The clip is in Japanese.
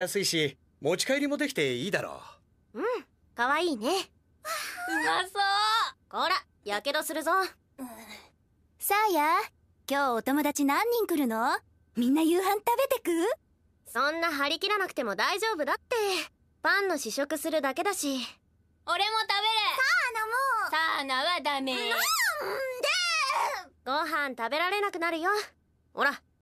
安いし持ち帰りもできていいだろううんかわいいねうまそうこらやけどするぞ、うん、さあや今日お友達何人来るのみんな夕飯食べてくそんな張り切らなくても大丈夫だってパンの試食するだけだし俺も食べるサーナもサーナはダメなんでご飯食べられなくなるよほら